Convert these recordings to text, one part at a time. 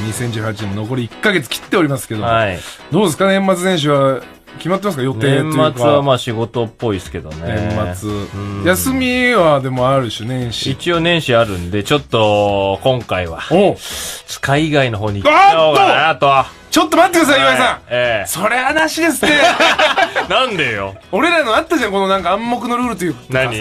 2018年も残り1か月切っておりますけど、はい、どうですか、ね、年末年始は決まってますか予定というか年末はまあ仕事っぽいですけどね年末休みはでもあるし年始一応年始あるんでちょっと今回はスカイ以外の方に行っちゃおうかなとちょっと待ってください、岩井さん。ええ、それはなしですって。なんでよ。俺らのあったじゃん、このなんか暗黙のルールというか。何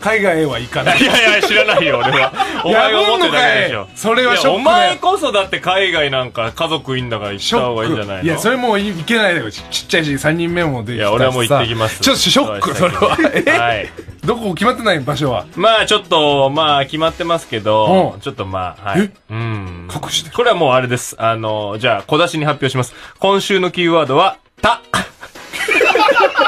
海外へは行かない。いやいや、知らないよ、俺は。お前が思ってたでしょ。それはショックお前こそだって海外なんか家族いんだから行った方がいいんじゃないのいや、それもう行けないだよ。ちっちゃいし、3人目もできたいや、俺はもう行ってきます。ちょっとショック、それは。え はい。どこ決まってない場所はまあ、ちょっと、まあ、決まってますけど、ちょっとまあ、はい。えうん。隠してこれはもうあれです。あの、じゃあ、小出しに発表します。今週のキーワードは、た。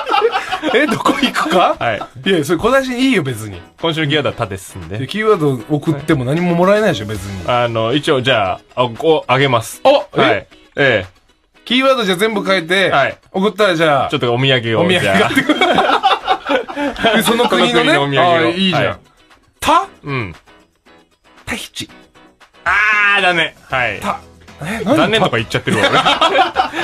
え、どこ行くかはい。いや、それ小出しいいよ、別に。今週のキーワードはタですんでで。キーワード送っても何ももらえないでしょ、別に。あの、一応じゃあ、あこう、あげます。おえはい。えキーワードじゃ全部書いて、はい送ったらじゃあ、ちょっとお土産を。お土産じあ買ってくる。その国のね、そのお土産をあいいじゃん。はいたうん。たひち。あー、ダメ。はい。た。え、何残念とか言っちゃってるわ、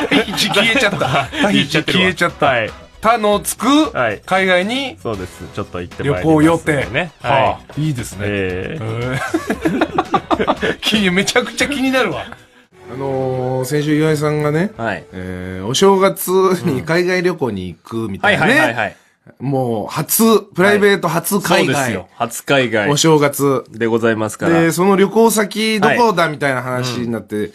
俺。たひち消えちゃった。たひち消えちゃった。はい。たのつく、海外にそうですちょっと行ってまいります旅行予定ね、はい、あ、いいですね、えー、めちゃくちゃ気になるわ あのー、先週岩井さんがね、はいえー、お正月に海外旅行に行くみたいなね、はいはいはい、もう、初、プライベート初海外、はい、そうですよ。初海外。お正月。でございますから。で、その旅行先、どこだみたいな話になって、うん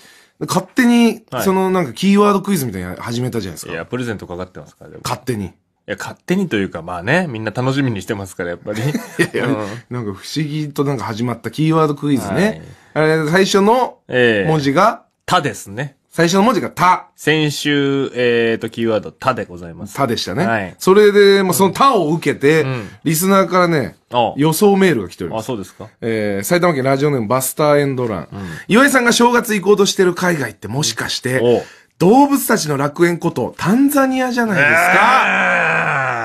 勝手に、そのなんかキーワードクイズみたいなの始めたじゃないですか。いや、プレゼントかかってますから、でも勝手に。いや、勝手にというか、まあね、みんな楽しみにしてますから、やっぱり。いやいや、うんなんか不思議となんか始まったキーワードクイズね。あれ、最初の文字が、たですね。最初の文字がた。先週、えっ、ー、と、キーワード、たでございます。たでしたね。はい。それで、まあ、そのたを受けて、うん、リスナーからね、予想メールが来ております。あ、そうですか。えー、埼玉県ラジオネームバスターエンドラン。うん、岩井さんが正月行こうとしてる海外ってもしかして、うん、動物たちの楽園こと、タンザニアじゃないですか。えー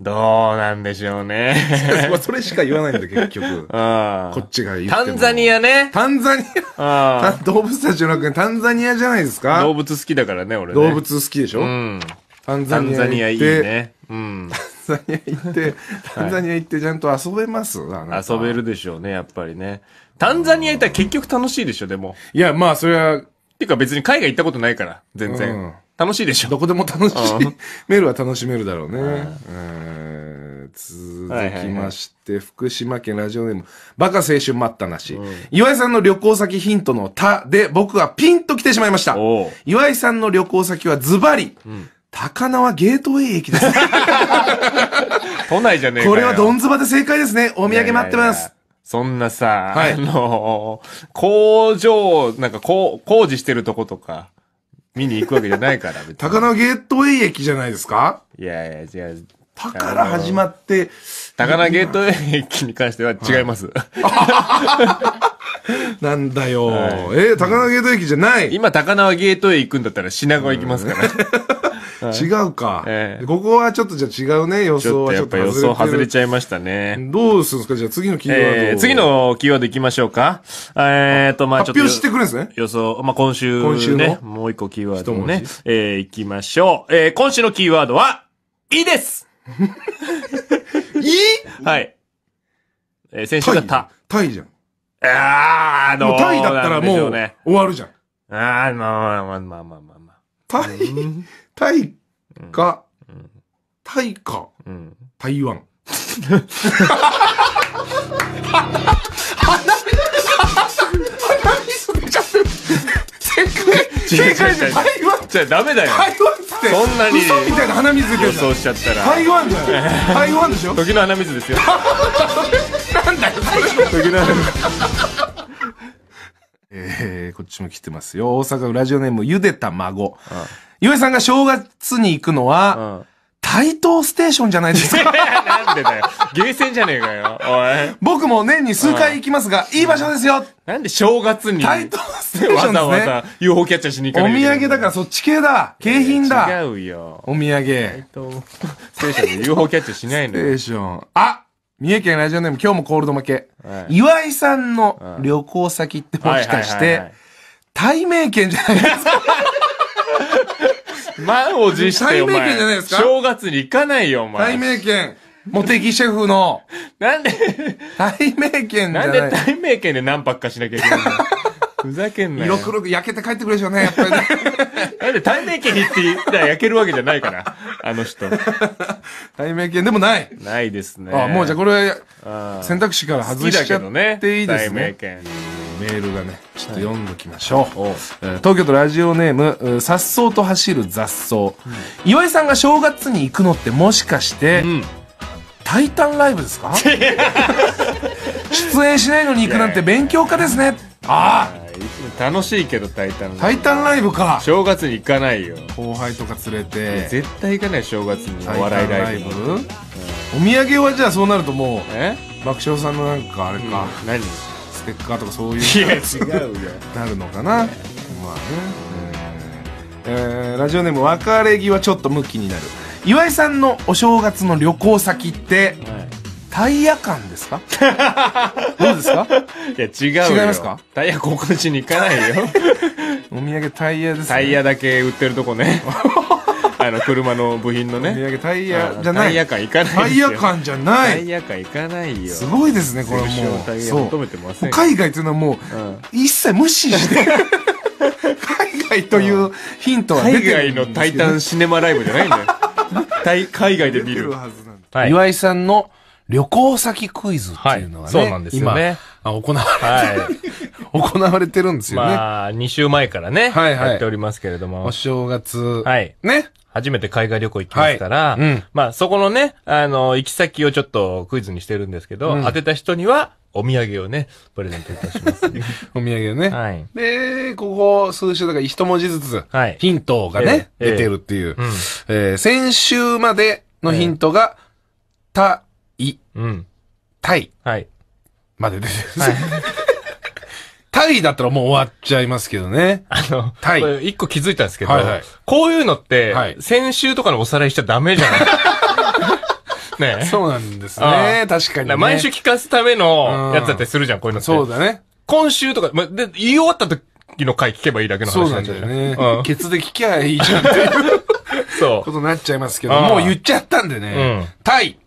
どうなんでしょうね。まあそれしか言わないんだ、結局。あこっちが言ってもタンザニアね。タンザニアあ 動物たちの楽園、タンザニアじゃないですか動物好きだからね、俺ね。動物好きでしょうん。タンザニア行って。タンザニアいいね。うん。タンザニア行って、タンザニア行ってちゃんと遊べます、遊べるでしょうね、やっぱりね。タンザニア行ったら結局楽しいでしょ、でも。いや、まあそれは。っていうか別に海外行ったことないから、全然。うん楽しいでしょどこでも楽しい。メールは楽しめるだろうね。続きまして、福島県ラジオネーム、バカ青春待ったなし、うん。岩井さんの旅行先ヒントの他で僕はピンと来てしまいました。岩井さんの旅行先はズバリ、うん高輪ゲートウェイ駅です。都内じゃねえこれはドンズバで正解ですね。お土産待ってます。いやいやいやそんなさ、はい、あの、工場、なんかこう、工事してるとことか、見に行くわけじゃないから。高輪ゲートウェイ駅じゃないですかいやいや、違う。だから始まって。高輪ゲートウェイ駅に関しては違います。はい、なんだよ。はい、えー、高輪ゲートウェイ駅じゃない今、高輪ゲートウェイ行くんだったら品川行きますから。違うか、ええ、ここはちょっとじゃあ違うね、予想はちょっと予想外れちゃいましたね。どうするんですかじゃあ次のキーワード、えー、次のキーワードいきましょうか。えー、と、まあちょっと。発表してくるんですね。予想、まあ今週、ね、今週ね。もう一個キーワードもね。えー、いきましょう。えー、今週のキーワードは、いいですいいはい。えー、先週がタ。タイじゃん。ああ、どう、もうタイだったらもう、終わるじゃん。ああ、まあまあまあまあまあ。タイ、タイか、タイか、台湾。正解 じゃ台湾じゃダメだよ台湾ってそんなに嘘みたいな鼻水出てる予想しちゃったら台湾だよ台湾でしょ時の鼻水ですよなんだよそれ時の鼻水えー、こっちも来てますよ。大阪ラジオネーム、ゆでた孫。ゆえさんが正月に行くのは、台東ステーションじゃないですか。なんでだよ。ゲーセンじゃねえかよ。おい。僕も年に数回行きますが、いい場所ですよ。なんで正月に。台東ステーションですね。わざわざ UFO キャッチャーしに行かないお土産だからそっち系だ。景品だ。違うよ。お土産。台東ステーションで UFO キャッチャーしないのよ。ステーション。あ三重県ラジオネーム、今日もコールド負け。はい、岩井さんの旅行先ってもしかして、対面県じゃないですか 満を持して対面県じゃないですか正月に行かないよ、お前。対名県。テギシェフの。なんで対面県じゃない。なんで対面県で何泊かしなきゃいけないのふざけんなよ。色黒く焼けて帰ってくるでしょうね、やっぱりね。なんで、対面系にって言ったら焼けるわけじゃないから、あの人。対面系でもない。ないですね。あ、もうじゃあこれ、選択肢から外しちゃっていいですね。ねメールがね、ちょっと読んどきましょう。はい、東京都ラジオネーム、さっそうと走る雑草、うん、岩井さんが正月に行くのってもしかして、うん、タイタンライブですか 出演しないのに行くなんて勉強家ですね。ああ楽しいけどタイタンタイタンライブか正月に行かないよ後輩とか連れて絶対行かない正月にお笑いライブ、お土産はじゃあそうなるともう爆笑さんのなんかあれか、何ステッカーとかそういういや違うよなるのかな、まあね、えラジオネーム別れ際ちょっとムキになる岩井さんのお正月の旅行先って、うんタイヤ感ですか どうですかいや、違う違いますかタイヤ交換しに行かないよ。お土産タイヤです、ね、タイヤだけ売ってるとこね。あの、車の部品のね。お土産タイヤじゃない。タイヤ感行かないタイヤ感じゃない。タイヤ感行かないよ。すごいですね、これもう。タイヤ求めてません。海外というのはもう、うん、一切無視して。海外というヒントは出てる、ね、海外のタイタンシネマライブじゃないんだよ。海外で見る。は岩井さんの旅行先クイズっていうのがね、はい、そうなんですよね。今行われてる、はい、行われてるんですよね。まあ、2週前からね、はいはい、やっておりますけれども。お正月。はい。ね。初めて海外旅行行きますから、はいうん、まあ、そこのね、あの、行き先をちょっとクイズにしてるんですけど、うん、当てた人には、お土産をね、プレゼントいたします、お土産をね。はい。で、ここ数週だから一文字ずつ、はい、ヒントがね、えー、出てるっていう。えー、うん、えー、先週までのヒントが、えー、た、うん。タイ。はい。までですはい、タイだったらもう終わっちゃいますけどね。あの、タイ。一個気づいたんですけど、はいはい、こういうのって、はい、先週とかのおさらいしちゃダメじゃない ねそうなんですね。確かに、ね、毎週聞かすためのやつだったりするじゃん、こういうのって。そうだね。今週とか、ま、で、言い終わった時の回聞けばいいだけの話なんだよね。うん、ケツで聞きゃいいじゃんっていうそう。ことになっちゃいますけど、もう言っちゃったんでね。うん、タイ。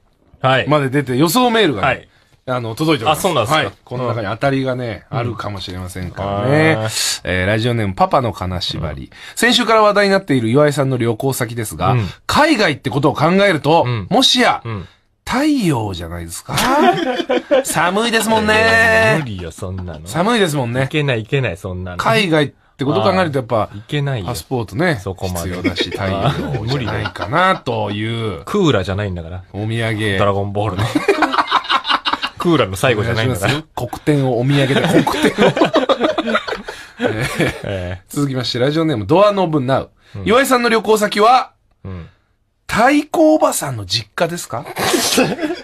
まで出て、予想メールが、ね、はいあの、届いております。あ、そうなんですか。はい。この中に当たりがね、うん、あるかもしれませんからね。えー、ラジオネームパパの金縛り、うん、先週から話題になっている岩井さんの旅行先ですが、うん、海外ってことを考えると、もしや、太陽じゃないですか 寒いですもんね。無理よ、そんなの。寒いですもんね。いけない、いけない、そんなの。海外ってことを考えるとやっぱ、いけないパスポートね、そこま必で要。だし、太陽無理ないかなという、クーラーじゃないんだから。お土産。ドラゴンボールの。クーラーの最後じゃないんだから。す黒点をお土産で、黒点を。続きまして、ラジオネーム、ドアノブナウ。岩井さんの旅行先は、うん。太鼓おばさんの実家ですか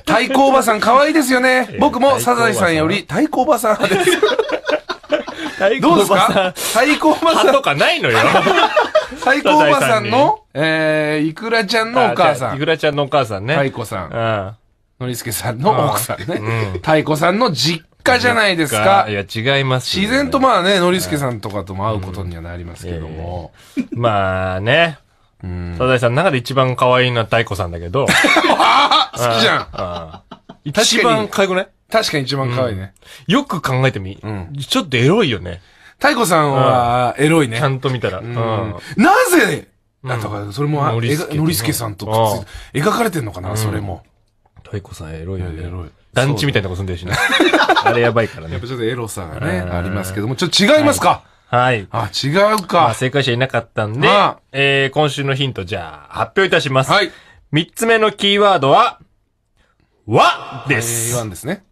太鼓 おばさん可愛いですよね。僕もサザエさんより太鼓おばさん派です。どうですか太鼓おばさん。とかないのよ。太鼓おばさんの、えー、いくらちゃんのお母さん。いくらちゃんのお母さんね。太鼓さん。うん。のりすけさんの奥さんね。うん、太鼓さんの実家じゃないですか。いや、違います、ね、自然とまあね、のりすけさんとかとも会うことにはなりますけども。うんえー、まあね。うん。サザエさんの中で一番可愛いのは太鼓さんだけど。好きじゃん。一番可愛くない確かに一番可愛いね。よく考えてみ。うんちょっとエロいよね。太鼓さんは、エロいね。ちゃんと見たら。ううんぜなぜとかそれも、あのりすけのりすけさんとくっつ描かれてんのかな、それも。太鼓さんエロいよね。エロい団地みたいなとこ住んでるしね。あれやばいからやっぱ。ちょっとエロさがね、ありますけども、ちょっと違いますかはい。あ、違うまあ、か。正解者いなかったんでまあ、えー今週のヒント、じゃあ、発表いたします。はい。三つ目のキーワードは、は、です。台湾ですね。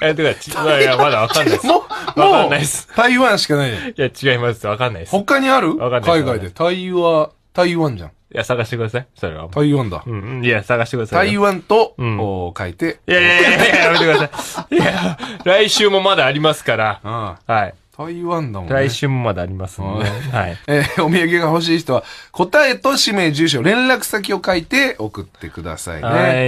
や、てか、いや、まだわかんないです。もわかんないです。台湾しかないいや、違います。わかんないです。他にあるわかんない。海外で。台湾、台湾じゃん。いや、探してください。それは。台湾だ。うん。いや、探してください。台湾と、うん、を書いて。いやいやいや、やめてください。いや、来週もまだありますから。はい。台湾だもんね。来週もまだありますのはい。えー、お土産が欲しい人は、答えと氏名、住所、連絡先を書いて送ってくださいね。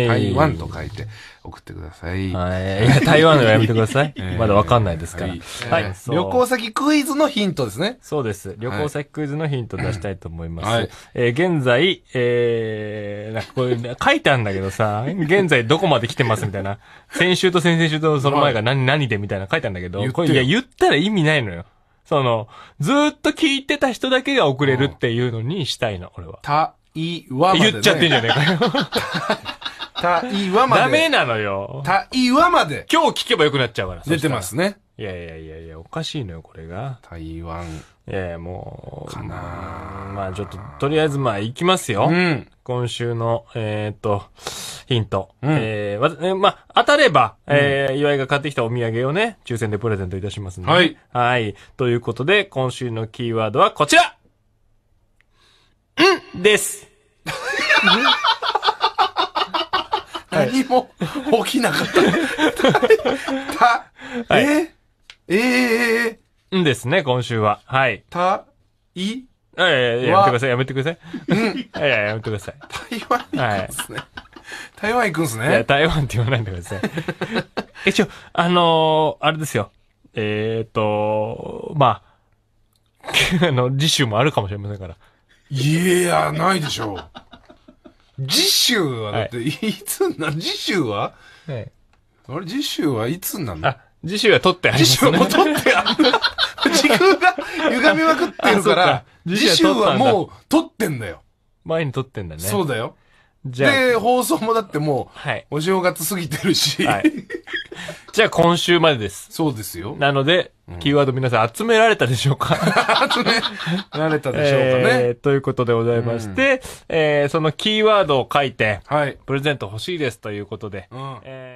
はい、台湾と書いて。送ってください。はい。いや、台湾のやめてください。まだわかんないですから。はい。はい旅行先クイズのヒントですね。そうです。旅行先クイズのヒント出したいと思います。はい、えー、現在、えー、なんかこれ書いてあるんだけどさ、現在どこまで来てますみたいな。先週と先々週とその前が何、何でみたいな書いてあるんだけど、これ、いや、言ったら意味ないのよ。その、ずっと聞いてた人だけが遅れるっていうのにしたいの、俺は。た、い、わ、ね、言っちゃってんじゃねえかよ。たいわまで。ダメなのよ。たいわまで。今日聞けばよくなっちゃうから。出てますね。いやいやいやいや、おかしいのよ、これが。台湾。いやいや、もう。かなまあちょっと、とりあえずまあ行きますよ。うん。今週の、えー、っと、ヒント。うん、えー、わ、えー、まあ、当たれば、えー、岩井が買ってきたお土産をね、抽選でプレゼントいたしますので。はい。はい。ということで、今週のキーワードはこちらんです。何も起きなかった。た、ええええんですね、今週は。はい。た、い、いえ、いや、めてください、やめてください。うん。いやいや、やめてください。台湾行くんですね。はい、台湾行くんですね。台湾って言わないでください。一応、あのー、あれですよ。えっ、ー、と、まあ、あの、次週もあるかもしれませんから。いや、ないでしょう。次週はだって、い、つな、次週ははい。あれ、次週はいつなんあ、次週は撮ってありま次週はも撮ってあ 時空が歪みまくってるからか、次次週ははもう撮ってんだよ。前に撮ってんだね。そうだよ。じゃあで、放送もだってもう、はいお正月過ぎてるし、はいじゃあ今週までです。そうですよ。なので、キーワード皆さん集められたでしょうか集めら慣れたでしょうかね。えーということでございまして、えーそのキーワードを書いて、はい。プレゼント欲しいですということで、うん。えー